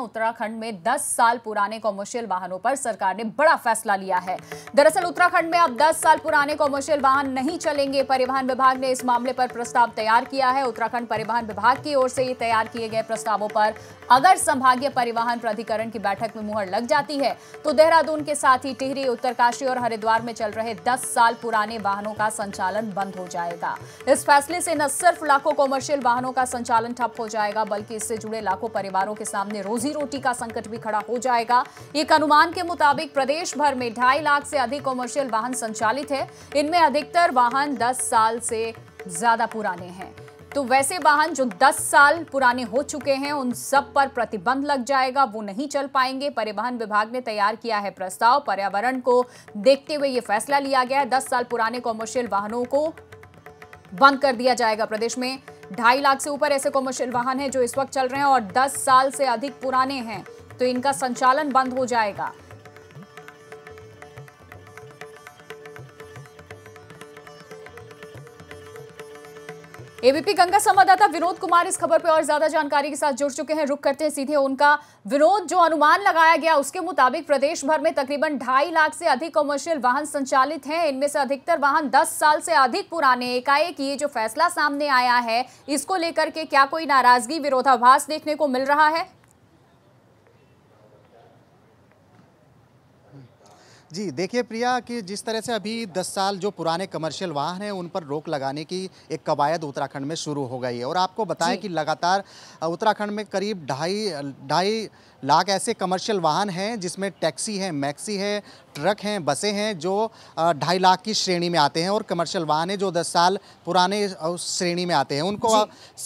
उत्तराखंड में 10 साल पुराने कॉमर्शियल वाहनों पर सरकार ने बड़ा फैसला लिया है दरअसल उत्तराखंड में अब 10 साल पुराने कॉमर्शियल वाहन नहीं चलेंगे परिवहन विभाग ने इस मामले पर प्रस्ताव तैयार किया है उत्तराखंड परिवहन विभाग की ओर से ये तैयार किए गए प्रस्तावों पर अगर संभागीय परिवहन प्राधिकरण की बैठक में मुहर लग जाती है तो देहरादून के साथ ही टिहरी उत्तरकाशी और हरिद्वार में चल रहे दस साल पुराने वाहनों का संचालन बंद हो जाएगा इस फैसले से न सिर्फ लाखों कॉमर्शियल वाहनों का संचालन ठप हो जाएगा बल्कि इससे जुड़े लाखों परिवारों के सामने रोज रोजी रोटी का संकट भी खड़ा हो जाएगा एक अनुमान के मुताबिक प्रदेश भर में ढाई लाख से अधिक कॉमर्शियल वाहन संचालित है इनमें अधिकतर वाहन दस साल से ज्यादा पुराने हैं तो वैसे वाहन जो 10 साल पुराने हो चुके हैं उन सब पर प्रतिबंध लग जाएगा वो नहीं चल पाएंगे परिवहन विभाग ने तैयार किया है प्रस्ताव पर्यावरण को देखते हुए ये फैसला लिया गया है 10 साल पुराने कॉमर्शियल वाहनों को बंद कर दिया जाएगा प्रदेश में ढाई लाख से ऊपर ऐसे कॉमर्शियल वाहन हैं जो इस वक्त चल रहे हैं और 10 साल से अधिक पुराने हैं तो इनका संचालन बंद हो जाएगा एबीपी गंगा संवाददाता विनोद कुमार इस खबर पर और ज्यादा जानकारी के साथ जुड़ चुके हैं रुक करते हैं सीधे उनका विनोद जो अनुमान लगाया गया उसके मुताबिक प्रदेश भर में तकरीबन ढाई लाख से अधिक कॉमर्शियल वाहन संचालित हैं इनमें से अधिकतर वाहन 10 साल से अधिक पुराने एकाएक ये जो फैसला सामने आया है इसको लेकर के क्या कोई नाराजगी विरोधाभास देखने को मिल रहा है जी देखिए प्रिया कि जिस तरह से अभी 10 साल जो पुराने कमर्शियल वाहन हैं उन पर रोक लगाने की एक कवायद उत्तराखंड में शुरू हो गई है और आपको बताएं कि लगातार उत्तराखंड में करीब ढाई ढाई लाख ऐसे कमर्शियल वाहन हैं जिसमें टैक्सी हैं मैक्सी है ट्रक हैं बसें हैं जो ढाई लाख की श्रेणी में आते हैं और कमर्शियल वाहन हैं जो दस साल पुराने श्रेणी में आते हैं उनको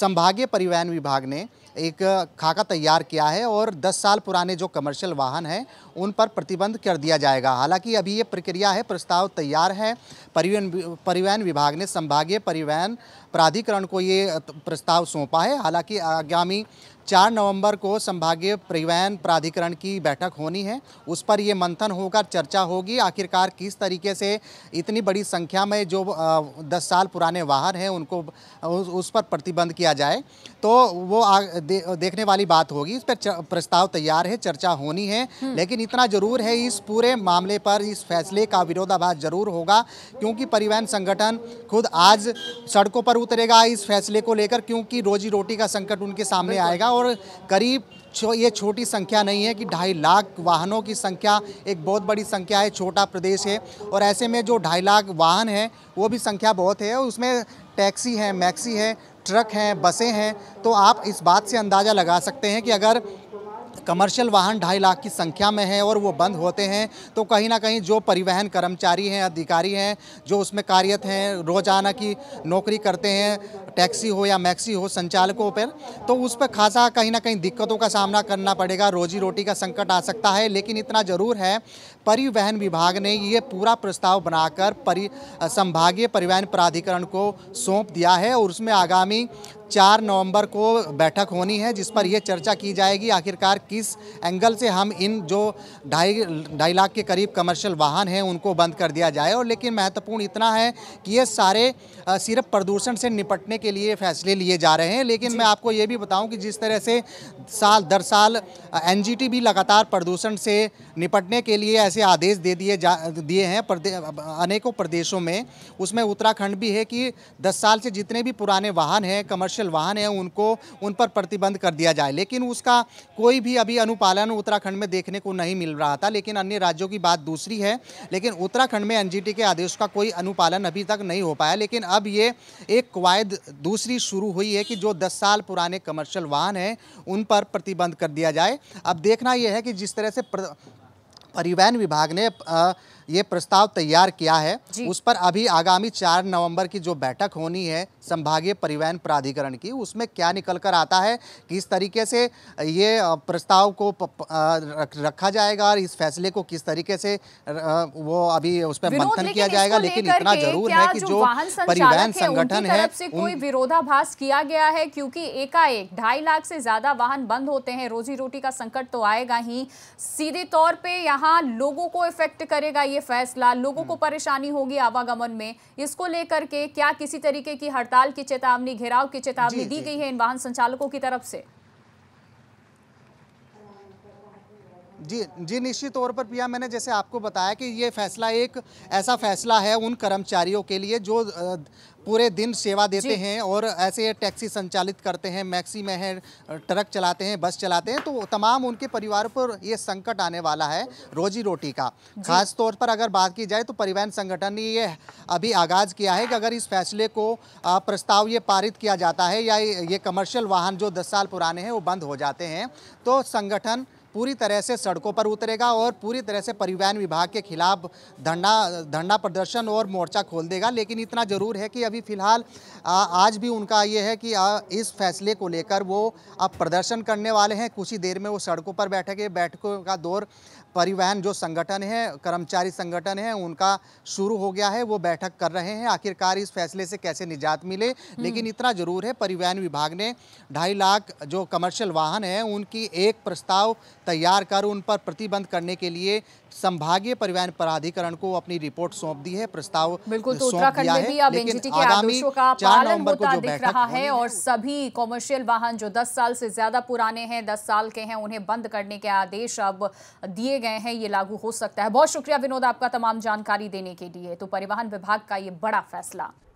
संभागीय परिवहन विभाग ने एक खाका तैयार किया है और 10 साल पुराने जो कमर्शियल वाहन हैं उन पर प्रतिबंध कर दिया जाएगा हालांकि अभी ये प्रक्रिया है प्रस्ताव तैयार है परिवहन परिवहन विभाग ने संभागीय परिवहन प्राधिकरण को ये प्रस्ताव सौंपा है हालांकि आगामी चार नवंबर को संभागीय परिवहन प्राधिकरण की बैठक होनी है उस पर ये मंथन होगा चर्चा होगी आखिरकार किस तरीके से इतनी बड़ी संख्या में जो दस साल पुराने वाहन हैं उनको उस पर प्रतिबंध किया जाए तो वो आ, दे, देखने वाली बात होगी इस पर प्रस्ताव तैयार है चर्चा होनी है हम्म। लेकिन इतना जरूर है इस पूरे मामले पर इस फैसले का विरोधाभास जरूर होगा क्योंकि परिवहन संगठन खुद आज सड़कों पर उतरेगा इस फैसले को लेकर क्योंकि रोजी रोटी का संकट उनके सामने आएगा और करीब छो ये छोटी संख्या नहीं है कि ढाई लाख वाहनों की संख्या एक बहुत बड़ी संख्या है छोटा प्रदेश है और ऐसे में जो ढाई लाख वाहन हैं वो भी संख्या बहुत है और उसमें टैक्सी है मैक्सी है ट्रक हैं बसें हैं तो आप इस बात से अंदाज़ा लगा सकते हैं कि अगर कमर्शियल वाहन ढाई लाख की संख्या में है और वो बंद होते हैं तो कहीं ना कहीं जो परिवहन कर्मचारी हैं अधिकारी हैं जो उसमें कार्यरत हैं रोज़ाना की नौकरी करते हैं टैक्सी हो या मैक्सी हो संचालकों पर तो उस पर खासा कहीं ना कहीं दिक्कतों का सामना करना पड़ेगा रोजी रोटी का संकट आ सकता है लेकिन इतना ज़रूर है परिवहन विभाग ने ये पूरा प्रस्ताव बनाकर परि संभागीय परिवहन प्राधिकरण को सौंप दिया है और उसमें आगामी चार नवंबर को बैठक होनी है जिस पर यह चर्चा की जाएगी आखिरकार किस एंगल से हम इन जो ढाई ढाई लाख के करीब कमर्शियल वाहन हैं उनको बंद कर दिया जाए और लेकिन महत्वपूर्ण इतना है कि ये सारे सिर्फ प्रदूषण से निपटने के लिए फैसले लिए जा रहे हैं लेकिन मैं आपको ये भी बताऊं कि जिस तरह से साल दर साल एन भी लगातार प्रदूषण से निपटने के लिए ऐसे आदेश दे दिए जा दिए हैं प्रदे, अनेकों प्रदेशों में उसमें उत्तराखंड भी है कि दस साल से जितने भी पुराने वाहन हैं कमर्शियल कमर्शियल वाहन हैं उनको उन पर प्रतिबंध कर दिया जाए लेकिन उसका कोई भी अभी अनुपालन उत्तराखंड में देखने को नहीं मिल रहा था लेकिन अन्य राज्यों की बात दूसरी है लेकिन उत्तराखंड में एनजीटी के आदेश का कोई अनुपालन अभी तक नहीं हो पाया लेकिन अब ये एक कवायद दूसरी शुरू हुई है कि जो दस साल पुराने कमर्शियल वाहन हैं उन पर प्रतिबंध कर दिया जाए अब देखना यह है कि जिस तरह से परिवहन विभाग ने आ, ये प्रस्ताव तैयार किया है उस पर अभी आगामी चार नवंबर की जो बैठक होनी है संभागीय परिवहन प्राधिकरण की उसमें क्या निकल कर आता है किस तरीके से ये प्रस्ताव को रखा जाएगा और इस फैसले को किस तरीके से वो अभी उस पर मंथन किया जाएगा लेकिन इतना जरूर है कि जो परिवहन संगठन है कोई विरोधाभास किया गया है क्योंकि एकाएक ढाई लाख से ज्यादा वाहन बंद होते हैं रोजी रोटी का संकट तो आएगा ही सीधे तौर पे यहाँ लोगों को इफेक्ट करेगा ये ये फैसला लोगों को हम्म। परेशानी होगी आवागमन में इसको लेकर के क्या किसी तरीके की हड़ताल की चेतावनी घेराव की चेतावनी दी गई है इन वाहन संचालकों की तरफ से जी जी निश्चित तौर पर पिया मैंने जैसे आपको बताया कि ये फैसला एक ऐसा फैसला है उन कर्मचारियों के लिए जो पूरे दिन सेवा देते हैं और ऐसे टैक्सी संचालित करते हैं मैक्सी में है ट्रक चलाते हैं बस चलाते हैं तो तमाम उनके परिवार पर ये संकट आने वाला है रोजी रोटी का खास तौर पर अगर बात की जाए तो परिवहन संगठन ने ये अभी आगाज़ किया है कि अगर इस फैसले को प्रस्ताव ये पारित किया जाता है या ये कमर्शियल वाहन जो दस साल पुराने हैं वो बंद हो जाते हैं तो संगठन पूरी तरह से सड़कों पर उतरेगा और पूरी तरह से परिवहन विभाग के खिलाफ धरना धरना प्रदर्शन और मोर्चा खोल देगा लेकिन इतना ज़रूर है कि अभी फ़िलहाल आज भी उनका ये है कि आ, इस फैसले को लेकर वो अब प्रदर्शन करने वाले हैं कुछ ही देर में वो सड़कों पर बैठेंगे बैठकों का दौर परिवहन जो संगठन है कर्मचारी संगठन है उनका शुरू हो गया है वो बैठक कर रहे हैं आखिरकार इस फैसले से कैसे निजात मिले हम्म। लेकिन इतना जरूर है परिवहन विभाग ने ढाई लाख जो कमर्शियल वाहन है उनकी एक प्रस्ताव तैयार कर उन पर प्रतिबंध करने के लिए संभागीय परिवहन प्राधिकरण को अपनी रिपोर्ट सौंप दी है प्रस्ताव बिल्कुल तो उत्तराखंड में भी अब एनजीटी के आदेशों का पालन होता दिख रहा है और सभी कॉमर्शियल वाहन जो 10 साल से ज्यादा पुराने हैं 10 साल के हैं उन्हें बंद करने के आदेश अब दिए गए हैं ये लागू हो सकता है बहुत शुक्रिया विनोद आपका तमाम जानकारी देने के लिए तो परिवहन विभाग का ये बड़ा फैसला